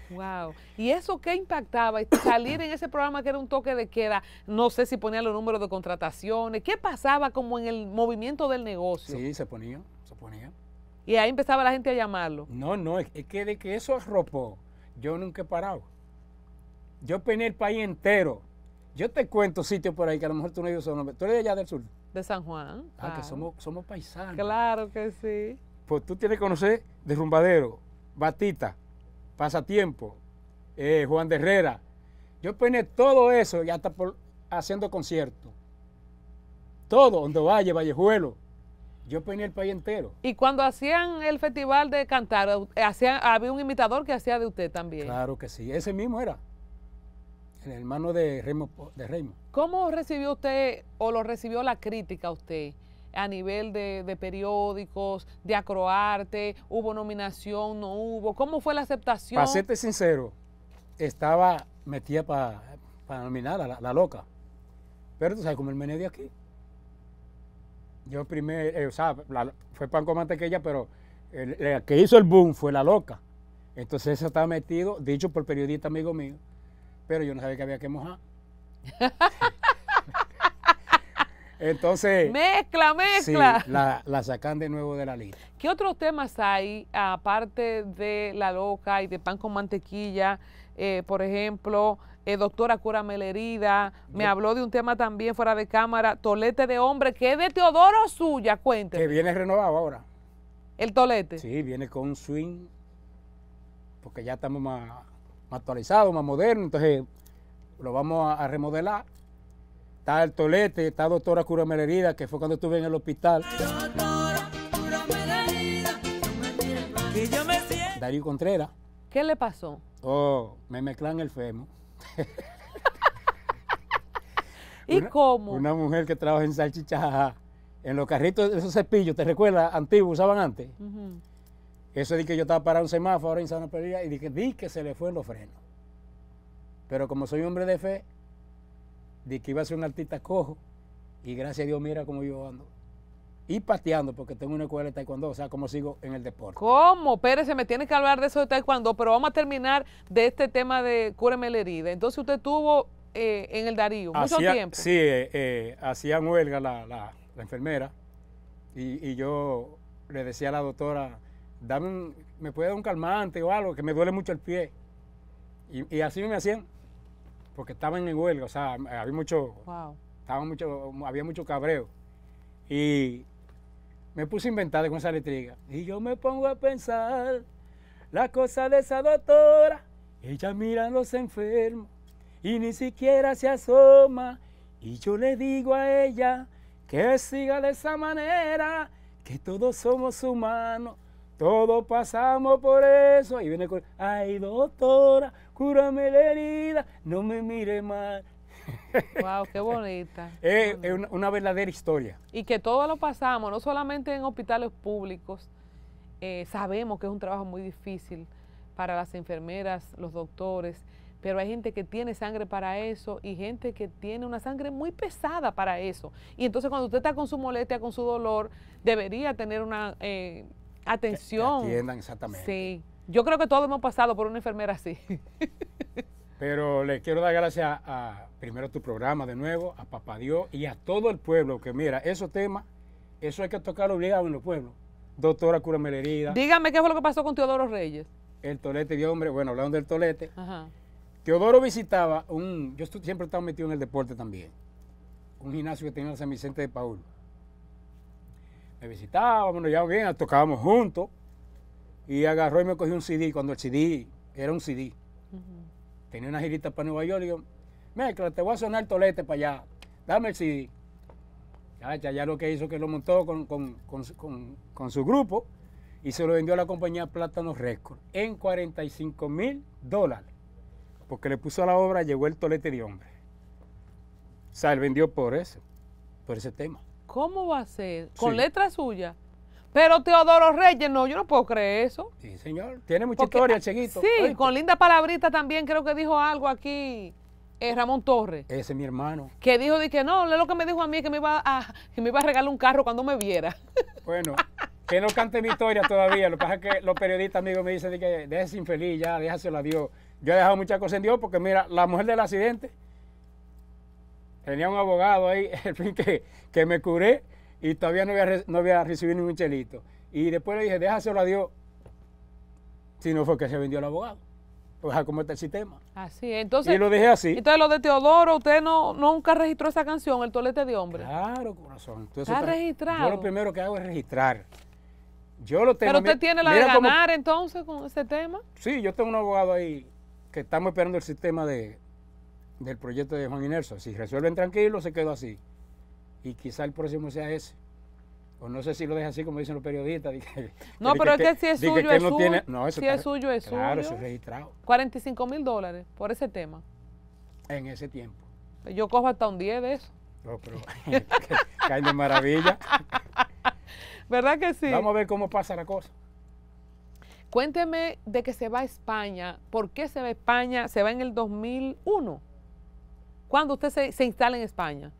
Wow. ¿Y eso qué impactaba? Salir en ese programa que era un toque de queda, no sé si ponía los números de contrataciones, ¿qué pasaba como en el movimiento del negocio? Sí, se ponía, se ponía. Y ahí empezaba la gente a llamarlo. No, no, es que de que eso arropó, yo nunca he parado. Yo pené el país entero yo te cuento sitios por ahí que a lo mejor tú no son nombre. ¿Tú eres de allá del sur? De San Juan. Ah, que somos, somos paisanos. Claro que sí. Pues tú tienes que conocer Derrumbadero, Batita, Pasatiempo, eh, Juan de Herrera. Yo peiné todo eso ya hasta por, haciendo conciertos. Todo, donde Valle, Vallejuelo. Yo peiné el país entero. Y cuando hacían el festival de cantar, eh, había un imitador que hacía de usted también. Claro que sí, ese mismo era el mano de Remo, de ¿Cómo recibió usted o lo recibió la crítica a usted? a nivel de, periódicos, de acroarte, hubo nominación, no hubo, ¿cómo fue la aceptación? Para serte sincero, estaba metida para nominar a la, loca, pero tú sabes cómo el mené de aquí. Yo primero, eh, o sea, fue Pancomante que ella, pero el, que hizo el boom fue la loca. Entonces eso estaba metido, dicho por periodista amigo mío, pero yo no sabía que había que mojar. *laughs* Entonces. Mezcla, mezcla. la, sacan de nuevo de la lista. ¿Qué otros temas hay, aparte de la loca y de pan con mantequilla? Eh, por ejemplo, eh, doctora cura la herida. Me habló de un tema también fuera de cámara, tolete de hombre, que es de Teodoro suya, cuénteme. Que viene renovado ahora. ¿El tolete? Sí, viene con swing, porque ya estamos más actualizado, más moderno. Entonces lo vamos a, remodelar. Está el tolete, está doctora Cura Melerida, que fue cuando estuve en el hospital. Doctora, Melerida, que Darío Contreras. ¿Qué le pasó? Oh, me mezclan el femo. *laughs* ¿Y cómo? Una mujer que trabaja en salchichaja en los carritos, de esos cepillos, ¿te recuerdas? Antiguos, usaban antes. Eso di que yo estaba parado un semáforo en San Pedro y dije, di que se le fue en los frenos. Pero como soy hombre de fe, di que iba a ser un artista cojo y gracias a Dios mira cómo yo ando. Y pateando porque tengo una escuela de taekwondo, o sea, como sigo en el deporte. ¿Cómo? Pérez, se me tiene que hablar de eso de taekwondo, pero vamos a terminar de este tema de cúreme la herida. Entonces usted estuvo eh, en el Darío mucho tiempo. Sí, eh, eh, hacían huelga la, enfermera y, y yo le decía a la doctora, me puede dar un calmante o algo, que me duele mucho el pie. Y, así me hacían, porque estaba en huelga, o sea, había mucho, mucho, había mucho cabreo. Y me puse a inventar con esa letriga. Y yo me pongo a pensar la cosa de esa doctora. Ella mira a los enfermos y ni siquiera se asoma. Y yo le digo a ella que siga de esa manera, que todos somos humanos todos pasamos por eso. Y viene con, ay doctora, cúrame la herida, no me mire mal. Wow, *laughs* qué bonita. Eh, es, una, verdadera historia. Y que todos lo pasamos, no solamente en hospitales públicos. Eh, sabemos que es un trabajo muy difícil para las enfermeras, los doctores, pero hay gente que tiene sangre para eso y gente que tiene una sangre muy pesada para eso. Y entonces cuando usted está con su molestia, con su dolor, debería tener una... Eh, Atención. Que, exactamente. Sí. Yo creo que todos hemos pasado por una enfermera así. *laughs* Pero les quiero dar gracias a, primero a tu programa de nuevo, a Papá Dios y a todo el pueblo, que mira, esos temas, eso hay que tocarlo obligado en los pueblos. Doctora, cura la Dígame qué fue lo que pasó con Teodoro Reyes. El tolete de hombre, bueno, hablando del tolete. Teodoro visitaba un, yo siempre he estado metido en el deporte también, un gimnasio que tenía en San Vicente de Paul. Me visitábamos, nos llevábamos bien, tocábamos juntos. Y agarró y me cogió un CD, cuando el CD era un CD. Tenía una girita para Nueva York y yo, mezcla, te voy a sonar el tolete para allá, dame el CD. Ya, lo que hizo que lo montó con, con su grupo y se lo vendió a la compañía Plátano Records en 45 mil dólares. Porque le puso a la obra, llegó el tolete de hombre. O sea, él vendió por eso, por ese tema. ¿Cómo va a ser? Con letra suya. Pero Teodoro Reyes, no, yo no puedo creer eso. Sí, señor. Tiene mucha historia el chiquito. Sí, con linda palabrita también creo que dijo algo aquí eh, Ramón Torres. Ese es mi hermano. Que dijo que no, lo que me dijo a mí que me iba a, que me iba a regalar un carro cuando me viera. *laughs* Bueno, que no cante mi historia todavía. Lo que pasa es que los periodistas amigos me dicen que déjese infeliz ya, déjaselo a Dios. Yo he dejado muchas cosas en Dios porque mira, la mujer del accidente Tenía un abogado ahí, *laughs* el fin que, me curé y todavía no había, no había recibido ningún chelito. Y después le dije, déjaselo a Dios. Si no fue que se vendió el abogado. Pues a como está el sistema. Así Entonces, y lo dejé así. Entonces lo de Teodoro, usted no nunca registró esa canción, El Tolete de Hombre. Claro, corazón. está registrado. Yo lo primero que hago es registrar. Yo lo tengo. Pero usted tiene la de ganar entonces con ese tema. Sí, yo tengo un abogado ahí que estamos esperando el sistema de, del proyecto de Juan Inerso. Si resuelven tranquilo, se quedó así. Y quizá el próximo sea ese. O no sé si lo deja así como dicen los periodistas. *laughs* no, pero es que si es suyo, es suyo. si es suyo, es suyo. Claro, eso es registrado. 45 mil dólares por ese tema. En ese tiempo. Yo cojo hasta un 10 de eso. No, pero *laughs* cae de maravilla. *laughs* ¿Verdad que sí? Vamos a ver cómo pasa la cosa. Cuénteme de que se va a España. ¿Por qué se va a España? Se va en el 2001. ¿Cuándo usted se, instala en España?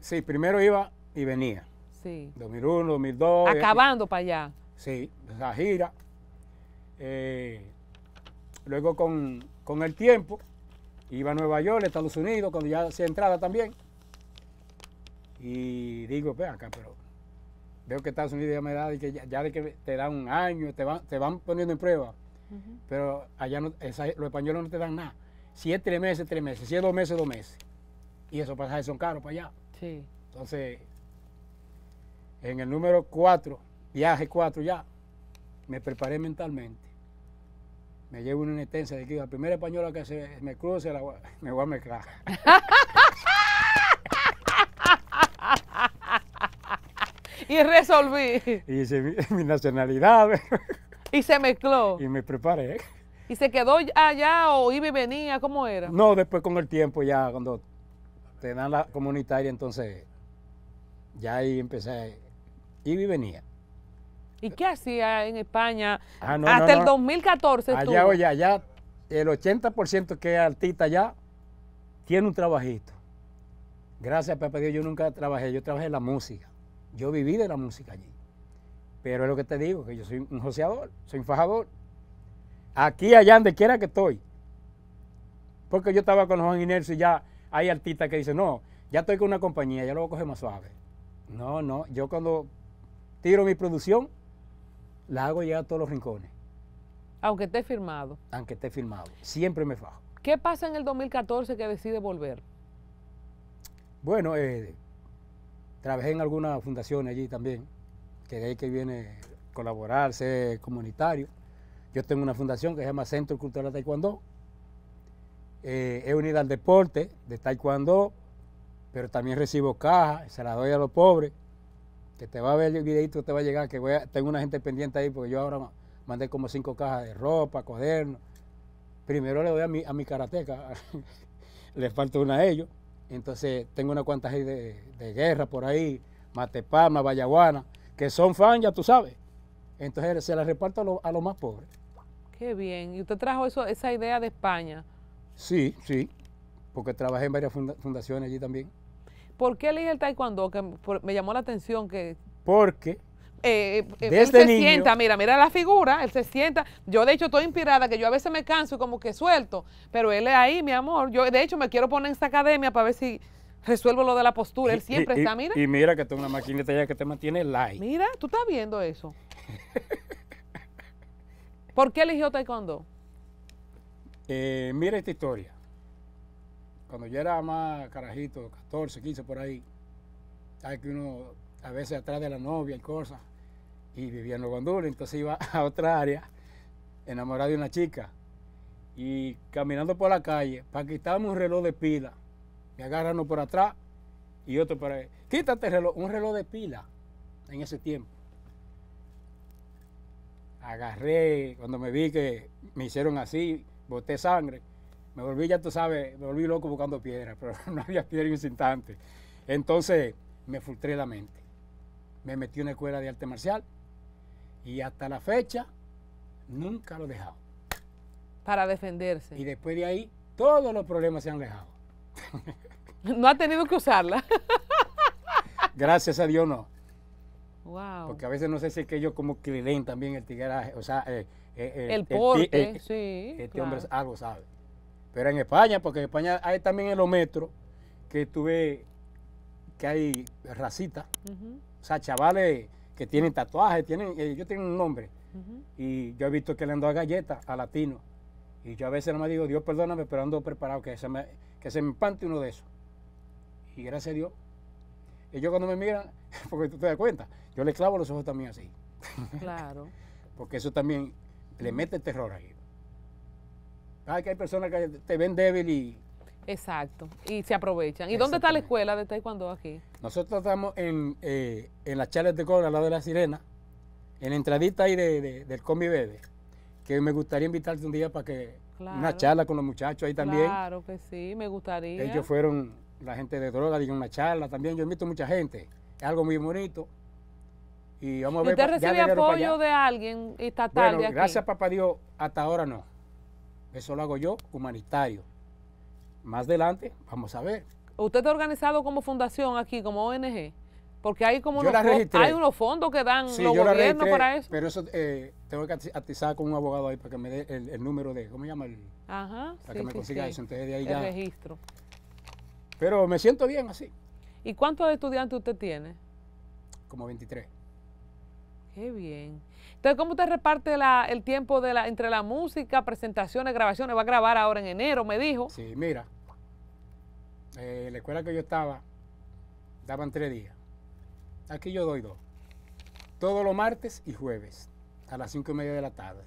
Sí, primero iba y venía. Sí. 2001, 2002. Eh, Acabando para allá. Sí, la gira. Eh, luego con, el tiempo, iba a Nueva York, Estados Unidos, cuando ya hacía entrada también. Y digo, ve acá, pero veo que Estados Unidos ya me da, y que ya, de que te dan un año, te, van, poniendo en prueba. Pero allá los españoles no te dan nada. Si es tres meses, tres meses. Si es dos meses, dos meses. Y esos pasajes son caros para allá. Sí. Entonces, en el número 4, viaje 4 ya, me preparé mentalmente. Me llevo una intensa de que la primera española que se me cruce, me voy a mezclar. *laughs* y resolví. Y hice mi, *laughs* mi nacionalidad. y se mezcló. Y me preparé. ¿Y se quedó allá o iba y venía? ¿Cómo era? No, después con el tiempo ya, cuando te dan la comunitaria, entonces ya ahí empecé, y venía. ¿Y qué hacía en España? Ah, Hasta el 2014 Allá, oye, allá el 80% que es artista ya tiene un trabajito. Gracias, papá Dios, yo nunca trabajé, yo trabajé en la música. Yo viví de la música allí. Pero es lo que te digo, que yo soy un joseador, soy un fajador. Aquí, allá, donde quiera que estoy. Porque yo estaba con Juan Inercio y ya hay artistas que dicen, no, ya estoy con una compañía, ya lo voy a coger más suave. No, no, yo cuando tiro mi producción, la hago ya a todos los rincones. Aunque esté firmado. Aunque esté firmado, siempre me fajo. ¿Qué pasa en el 2014 que decide volver? Bueno, eh, trabajé en algunas fundación allí también, que de ahí que viene colaborar, ser comunitario. Yo tengo una fundación que se llama Centro Cultural Taekwondo, eh, es unida al deporte de taekwondo, pero también recibo cajas, se las doy a los pobres, que te va a ver el videito, te va a llegar, que voy a, tengo una gente pendiente ahí, porque yo ahora mandé como cinco cajas de ropa, cuadernos. Primero le doy a mi, a mi karateca, *laughs* le falta una a ellos. Entonces tengo una cuantas de, de guerra por ahí, matepama, Vallaguana, que son fan, ya tú sabes. Entonces se las reparto a, los más pobres. Qué bien. Y usted trajo eso, esa idea de España. Sí, sí, porque trabajé en varias fundaciones allí también. ¿Por qué elige el taekwondo? Que me llamó la atención que... Porque eh, eh, eh, él este se sienta, mira, mira la figura, él se sienta. Yo de hecho estoy inspirada, que yo a veces me canso y como que suelto, pero él es ahí, mi amor. Yo de hecho me quiero poner en esta academia para ver si resuelvo lo de la postura. él siempre está, mira. Y mira que tengo una maquinita ya que te mantiene light. Mira, tú estás viendo eso. ¿Por qué eligió taekwondo? Eh, mira esta historia. Cuando yo era más carajito, 14, 15 por ahí, hay que uno a veces atrás de la novia y cosas, y vivía en los entonces iba *laughs* a otra área, enamorado de una chica, y caminando por la calle, para quitarme un reloj de pila, me agarraron por atrás y otro por ahí. Quítate reloj, un reloj de pila en ese tiempo. Agarré, cuando me vi que me hicieron así, boté sangre. Me volví, ya tú sabes, me volví loco buscando piedras, pero *laughs* no había piedra en ese instante. Entonces me frustré la mente. Me metí en una escuela de arte marcial y hasta la fecha nunca lo he dejado. Para defenderse. Y después de ahí todos los problemas se han dejado. *laughs* no ha tenido que usarla. *laughs* Gracias a Dios no. Porque a veces no sé si es que ellos como que le también el tigueraje, o sea, eh, eh, eh, el, el, porte, Este hombre algo sabe. Pero en España, porque en España hay también los metros que tuve que hay racitas, o sea, chavales que tienen tatuajes, tienen, ellos tienen un nombre. Y yo he visto que le han dado galletas a latinos. Y yo a veces no me digo, Dios perdóname, pero ando preparado que se me, que se empante uno de esos. Y gracias a Dios, ellos cuando me miran, *laughs* porque tú te das cuenta, yo le clavo los ojos también así. Claro. *laughs* porque eso también le mete terror ahí. que hay personas que te ven débil y... Exacto, y se aprovechan. ¿Y dónde está la escuela de Taekwondo aquí? Nosotros estamos en, eh, en la charla de Cobra, al lado de la Sirena, en la entradita ahí de, del Combi que me gustaría invitarte un día para que una charla con los muchachos ahí también. Claro que sí, me gustaría. Ellos fueron la gente de droga diga una charla también. Yo invito a mucha gente. Es algo muy bonito. Y vamos a ver. ¿Usted recibe apoyo de alguien estatal bueno, Gracias, papá Dios. Hasta ahora no. Eso lo hago yo, humanitario. Más adelante, vamos a ver. ¿Usted está organizado como fundación aquí, como ONG? Porque hay como unos, hay unos fondos que dan los gobiernos para eso. Pero eso eh, tengo que atizar con un abogado ahí para que me dé el, número de, ¿cómo se llama? El, para que me consiga eso. Entonces de ahí el registro. Pero me siento bien así. ¿Y cuántos estudiantes usted tiene? Como 23. Qué bien. Entonces, ¿cómo usted reparte el tiempo entre la música, presentaciones, grabaciones? Va a grabar ahora en enero, me dijo. Sí, mira. Eh, la escuela que yo estaba, daban tres días. Aquí yo doy dos. Todos los martes y jueves, a las cinco y media de la tarde.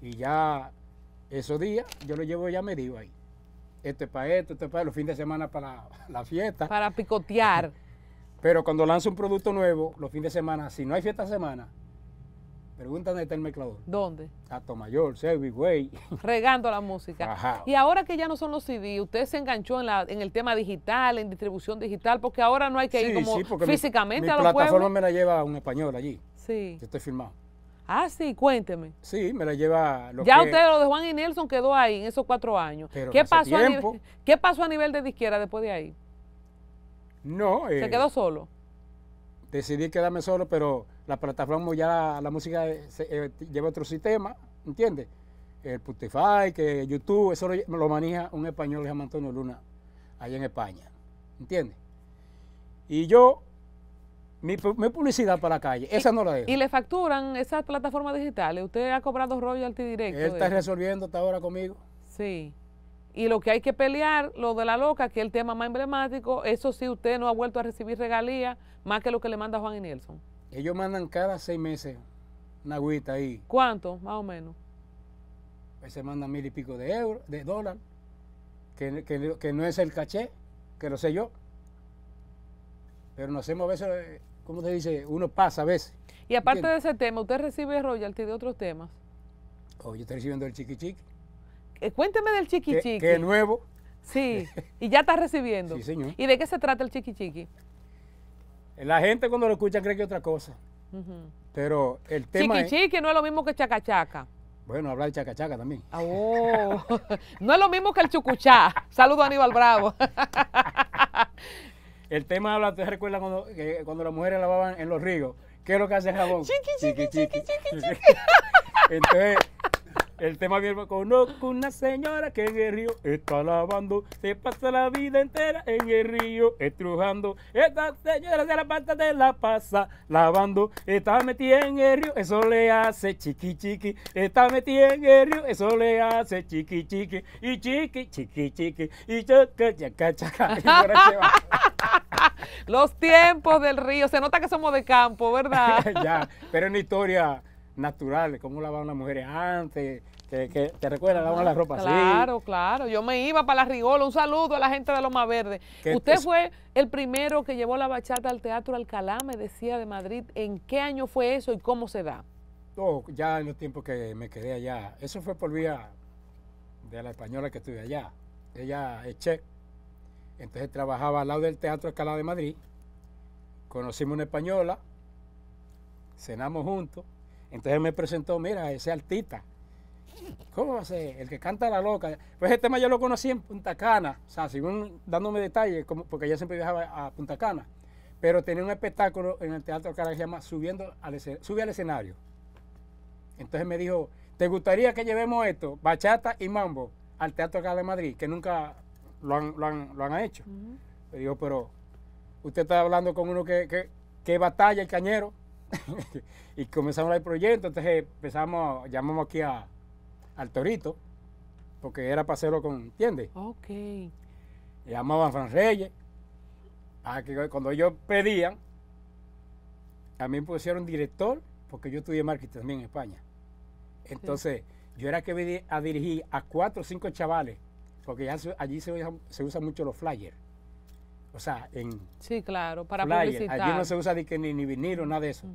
Y ya esos días yo lo llevo ya medio ahí este para esto, este para los fines de semana para *laughs* la fiesta. Para picotear. Pero cuando lanza un producto nuevo, los fines de semana, si no hay fiesta semana, pregúntame dónde está el mezclador. ¿Dónde? A Tomayor, Selby, Way. Regando la música. Ajá. Y ahora que ya no son los CD, usted se enganchó en, la, en el tema digital, en distribución digital, porque ahora no hay que ir como físicamente a los pueblos. La plataforma me la lleva un español allí. Sí. Yo estoy filmado. Ah, sí, cuénteme. Sí, me la lleva... ya usted lo de Juan y Nelson quedó ahí en esos cuatro años. Pero ¿Qué, pasó a nivel, ¿Qué pasó a nivel de izquierda después de ahí? No. Eh, ¿Se quedó solo? Decidí quedarme solo, pero la plataforma ya, la, música eh, eh, lleva otro sistema, ¿entiendes? El Spotify, que YouTube, eso lo, maneja un español, llamado Antonio Luna, allá en España, ¿entiendes? Y yo mi, publicidad para la calle. Esa no la es. ¿Y le facturan esas plataformas digitales? ¿Usted ha cobrado royalty directo? Él está resolviendo hasta ahora conmigo. Sí. Y lo que hay que pelear, lo de la loca, que es el tema más emblemático, eso sí, usted no ha vuelto a recibir regalías más que lo que le manda Juan y Nelson. Ellos mandan cada seis meses una agüita ahí. ¿Cuánto, más o menos? se mandan mil y pico de euros, de dólar, que, que no es el caché, que lo sé yo. Pero nos hacemos a veces eh, ¿cómo se dice? Uno pasa a veces. Y aparte de ese tema, ¿usted recibe royalty de otros temas? Oh, yo estoy recibiendo el chiqui chiqui. Eh, cuénteme del chiqui chiqui. Que es nuevo. Sí, *laughs* y ya está recibiendo. Sí, señor. ¿Y de qué se trata el chiqui chiqui? La gente cuando lo escucha cree que es otra cosa. Pero el tema. Chiqui chiqui no es lo mismo que chacachaca. Bueno, habla de chacachaca también. Ah, oh, *laughs* no es lo mismo que el chucuchá. Saludo a Aníbal Bravo. *laughs* El tema habla, ¿te recuerdas cuando, cuando las mujeres lavaban en los ríos? ¿Qué es lo que hace el jabón? chiqui, chiqui, chiqui, chiqui. chiqui. *laughs* Entonces el tema viejo conozco una señora que en el río está lavando, se pasa la vida entera en el río estrujando. Esta señora se la pasa de la pasa lavando, está metida en el río, eso le hace chiqui chiqui. Está metida en el río, eso le hace chiqui chiqui y chiqui chiqui chiqui y chaca chaca chaca. Los tiempos del río, se nota que somos de campo, ¿verdad? *laughs* ya, pero en historia naturales, cómo lavaban las mujeres antes, que, te recuerdas, la ropa claro, así. Claro, claro, yo me iba para la Rigola, un saludo a la gente de Loma Verde. Usted fue el primero que llevó la bachata al Teatro Alcalá, me decía de Madrid, ¿en qué año fue eso y cómo se da? Oh, ya en los tiempos que me quedé allá, eso fue por vía de la española que estuve allá, ella eché entonces trabajaba al lado del Teatro Alcalá de Madrid, conocimos una española, cenamos juntos, entonces me presentó, mira, ese artista. ¿Cómo va a El que canta La Loca. Pues ese tema yo lo conocí en Punta Cana, o sea, según dándome detalles, como, porque yo siempre viajaba a Punta Cana. Pero tenía un espectáculo en el Teatro Cara que se llama Subiendo al, Sube al escenario. Entonces me dijo, ¿te gustaría que llevemos esto, bachata y mambo, al Teatro Cara de Madrid, que nunca lo han, hecho? Me Le digo, pero usted está hablando con uno que batalla el cañero. *laughs* y comenzamos el proyecto. Entonces eh, empezamos, llamamos aquí a, al Torito, porque era para hacerlo con, ¿entiendes? Ok. Llamaban a Fran Reyes, cuando ellos pedían, a mí me pusieron director, porque yo estudié marketing también en España. Entonces, yo era que venía a dirigir a cuatro o cinco chavales, porque allí se, se usan mucho los flyers o sea, en Sí, claro, para publicitar. Allí no se usa ni, ni, ni vinilo, nada de eso.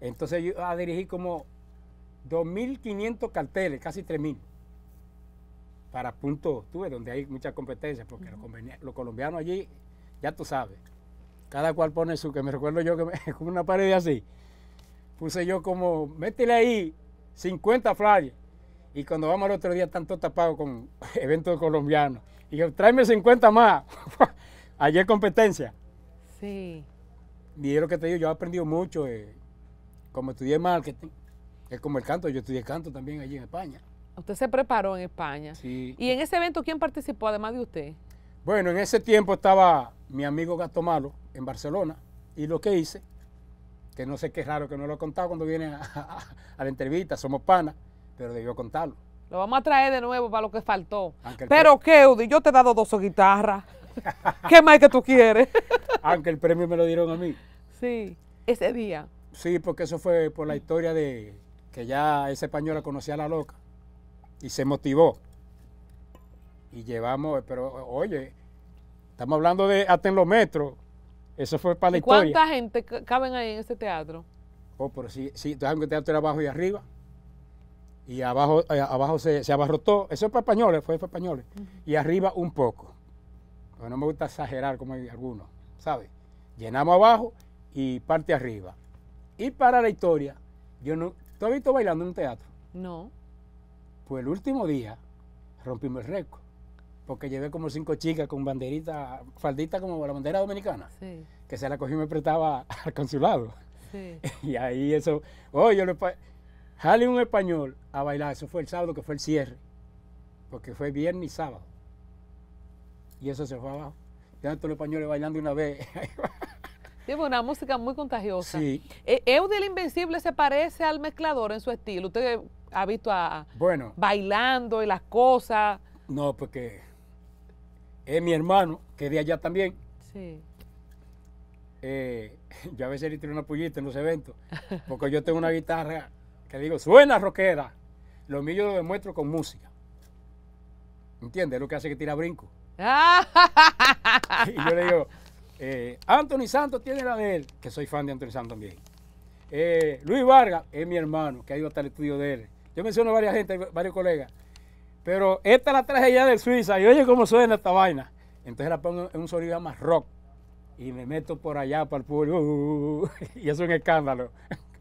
Entonces yo a ah, dirigí como 2.500 carteles, casi 3.000, para punto, tuve donde hay mucha competencia, porque lo los, colombianos allí, ya tú sabes, cada cual pone su, que me recuerdo yo que *laughs* como una pared así, puse yo como, métele ahí 50 flyers, y cuando vamos al otro día tanto todos tapados con *laughs* eventos colombianos, y yo, tráeme 50 más. *laughs* Ayer competencia. Sí. Y es lo que te digo, yo he aprendido mucho. Eh, como estudié marketing, es como el canto, yo estudié canto también allí en España. Usted se preparó en España. Sí. ¿Y en ese evento quién participó además de usted? Bueno, en ese tiempo estaba mi amigo Gato Malo en Barcelona y lo que hice, que no sé qué raro que no lo he contado cuando viene a, la entrevista, somos panas, pero debió contarlo. Lo vamos a traer de nuevo para lo que faltó. Pero, Udi, yo te he dado dos guitarras. *laughs* ¿Qué más que tú quieres? Aunque *laughs* ah, el premio me lo dieron a mí. Sí, ese día. Sí, porque eso fue por la historia de que ya esa española conocía a la loca y se motivó. Y llevamos, pero oye, estamos hablando de hasta en los metros. Eso fue para la historia. ¿Cuánta gente caben ahí en ese teatro? Oh, pero sí, sí, el teatro era abajo y arriba. Y abajo, eh, abajo se, abarrotó. Eso es para españoles, fue para españoles. Y arriba un poco no me gusta exagerar como algunos, ¿sabes? Llenamos abajo y parte arriba. Y para la historia, yo no. ¿Tú has visto bailando en un teatro? No. Pues el último día rompimos el récord. Porque llevé como cinco chicas con banderita, faldita como la bandera dominicana. Que se la cogí y me prestaba *laughs* al consulado. Sí. *laughs* Y ahí eso. Oye, oh, yo jale un español a bailar. Eso fue el sábado que fue el cierre. Porque fue viernes y sábado y eso se fue abajo. Ya todos los españoles bailando una vez. Tiene *laughs* una música muy contagiosa. Sí. E, Eudel Invencible se parece al mezclador en su estilo. Usted ha visto a bueno, bailando y las cosas. No, porque es mi hermano, que de allá también. Sí. Eh, *laughs* yo a veces le tiro una pullita en los eventos, porque yo tengo una guitarra que digo, suena rockera. Lo mío yo lo demuestro con música. ¿Entiendes? Es Lo que hace que tira brinco. *laughs* y yo le digo, eh, Anthony Santos tiene la de él, que soy fan de Anthony Santos también. Eh, Luis Vargas es mi hermano, que ha ido hasta el estudio de él. Yo menciono a varias gente, varios colegas. Pero esta la traje ya del Suiza y oye cómo suena esta vaina. Entonces la pongo en un sonido más rock y me meto por allá para el público uh, uh, uh, *laughs* y eso y es un escándalo.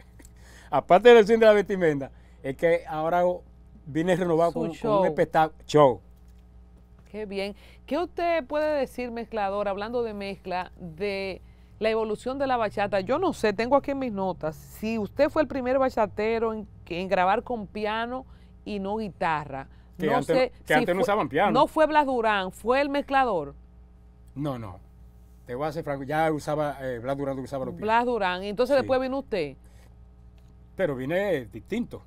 *laughs* Aparte del cine de la vestimenta, es que ahora vine renovado con, un espectáculo show bien. ¿Qué usted puede decir, mezclador, hablando de mezcla, de la evolución de la bachata? Yo no sé, tengo aquí en mis notas, si usted fue el primer bachatero en, en grabar con piano y no guitarra. no antes, sé, antes no usaban piano. No fue Blas Durán, fue el mezclador. No, no. Te voy a hacer franco, ya usaba, eh, Blas Durán usaba los pianos. Blas Durán, y entonces después vino usted. Pero vine distinto,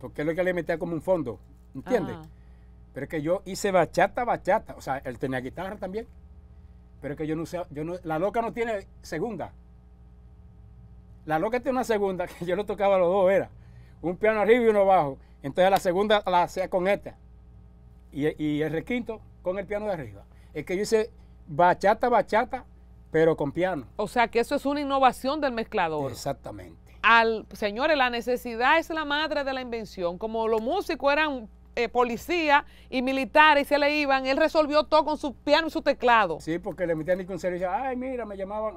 porque es lo que le metía como un fondo, ¿entiendes? Pero es que yo hice bachata, bachata. O sea, él tenía guitarra también. Pero es que yo no sé, yo no, la loca no tiene segunda. La loca tiene una segunda, *laughs* que yo lo tocaba los dos, era un piano arriba y uno abajo. Entonces la segunda la hacía con esta. Y, y el requinto con el piano de arriba. Es que yo hice bachata, bachata, pero con piano. O sea que eso es una innovación del mezclador. Exactamente. Al, señores, la necesidad es la madre de la invención. Como los músicos eran eh, policía y militares y se le iban, él resolvió todo con su piano y su teclado. Sí, porque le metían un serio y ay, mira, me llamaban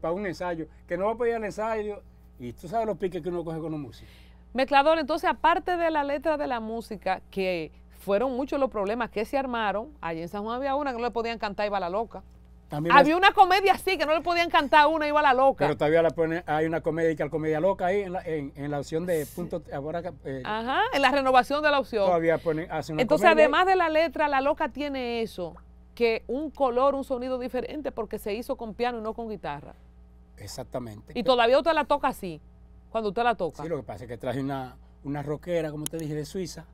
para un ensayo, que no va a ensayo. Y tú sabes los piques que uno coge con un músico Mezclador, entonces, aparte de la letra de la música, que fueron muchos los problemas que se armaron, allí en San Juan había una que no le podían cantar y va la loca. Había una comedia así que no le podían cantar una, iba a la loca. Pero todavía hay una comedia que comedia loca ahí en la, en, la opción de punto. Ahora, eh, Ajá, en la renovación de la opción. Todavía Entonces, además de la letra, la loca tiene eso, que un color, un sonido diferente porque se hizo con piano y no con guitarra. Exactamente. Y todavía usted la toca así, cuando usted la toca. Sí, lo que pasa es que traje una, una rockera, como te dije, de Suiza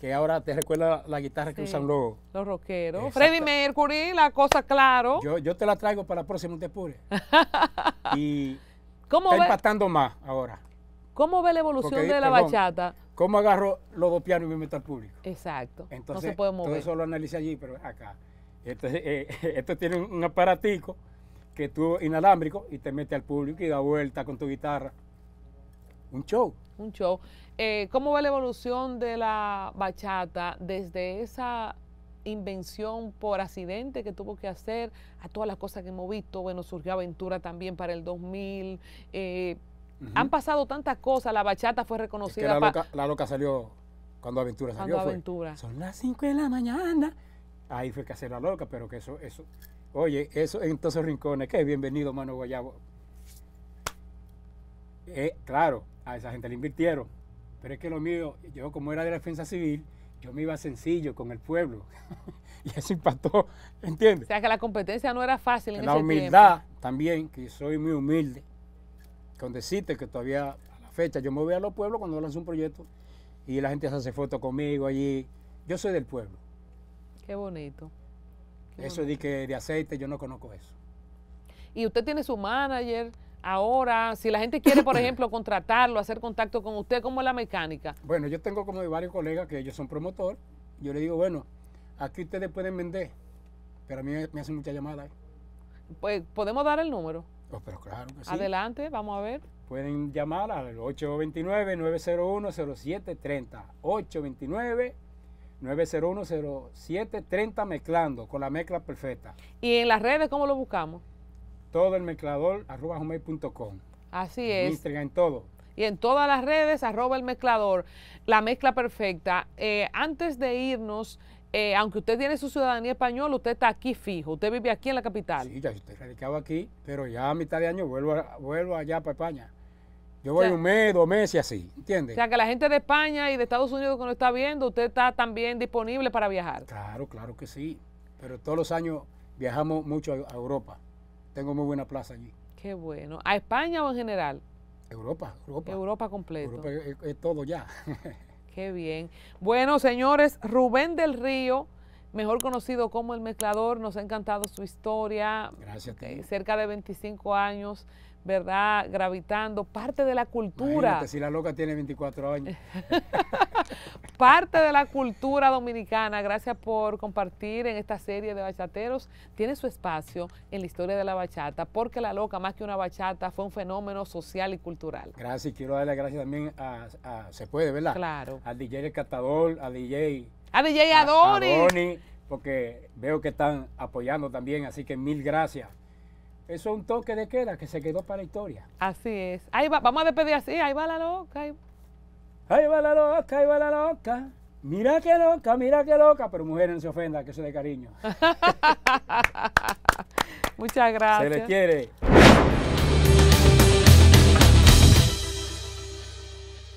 que ahora te recuerda la guitarra que usan los... Los rockeros. Freddy Mercury, la cosa claro. Yo, te la traigo para la próximo montepure *laughs* y ¿Cómo está más ahora. ¿Cómo ve la evolución de la bachata? ¿Cómo agarro los dos pianos y me meto al público? Exacto. Entonces, no se puede todo eso lo analice allí, pero acá. Eh, *laughs* esto tiene un aparatico que tú inalámbrico y te mete al público y da vuelta con tu guitarra un show. Un show. Eh, ¿Cómo va la evolución de la bachata desde esa invención por accidente que tuvo que hacer a todas las cosas que hemos visto? Bueno, surgió Aventura también para el 2000. Eh, han pasado tantas cosas. La bachata fue reconocida. la, loca, salió cuando Aventura salió. Cuando Aventura. Son las 5 de la mañana. Ahí fue que hacer la loca, pero que eso, eso. Oye, eso en todos esos rincones, que bienvenido, Mano Guayabo. Eh, claro, a esa gente le invirtieron, pero es que lo mío, yo como era de la defensa civil, yo me iba sencillo con el pueblo. *laughs* y eso impactó, ¿entiendes? O sea, que la competencia no era fácil en La humildad también, que soy muy humilde, con que todavía a la fecha yo me voy a los pueblos cuando lanzo un proyecto y la gente hace fotos conmigo allí. Yo soy del pueblo. Qué bonito. eso de de aceite yo no conozco eso. Y usted tiene su manager, Ahora, si la gente quiere, por ejemplo, contratarlo, hacer contacto con usted, ¿cómo es la mecánica? Bueno, yo tengo como varios colegas que ellos son promotor. Yo le digo, bueno, aquí ustedes pueden vender, pero a mí me hacen muchas llamadas. Pues, ¿podemos dar el número? Oh, pero claro sí. Adelante, vamos a ver. Pueden llamar al 829-901-0730. 829 901-0730 mezclando con la mezcla perfecta. ¿Y en las redes cómo lo buscamos? todo el mezclador arroba Así es. en todo. Y en todas las redes, arroba el mezclador, la mezcla perfecta. Eh, antes de irnos, eh, aunque usted tiene su ciudadanía española, usted está aquí fijo, usted vive aquí en la capital. Sí, ya estoy radicado aquí, pero ya a mitad de año vuelvo, vuelvo allá para España. Yo voy un mes, dos meses, y así, ¿entiendes? O sea, que la gente de España y de Estados Unidos que nos está viendo, usted está también disponible para viajar. Claro, claro que sí, pero todos los años viajamos mucho a Europa tengo muy buena plaza allí. Qué bueno. ¿A España o en general? Europa, Europa. Europa completo. Europa es, todo ya. *laughs* Qué bien. Bueno, señores, Rubén del Río, mejor conocido como El Mezclador, nos ha encantado su historia. Gracias. A ti. Cerca de 25 años ¿verdad? Gravitando, parte de la cultura. si la loca tiene 24 años. *laughs* parte de la cultura dominicana. Gracias por compartir en esta serie de bachateros. Tiene su espacio en la historia de la bachata, porque la loca, más que una bachata, fue un fenómeno social y cultural. Gracias, quiero darle gracias también a, Se Puede, ¿verdad? Claro. Al DJ El Catador, a DJ... A DJ Adoni porque veo que están apoyando también, así que mil gracias. Eso es un toque de queda que se quedó para la historia. Así es. Ahí va, vamos a despedir así. Ahí va la loca. Ahí... va la loca, ahí va la loca. Mira qué loca, mira qué loca. Pero mujeres no se ofenda, que eso es de cariño. *laughs* Muchas gracias. Se les quiere.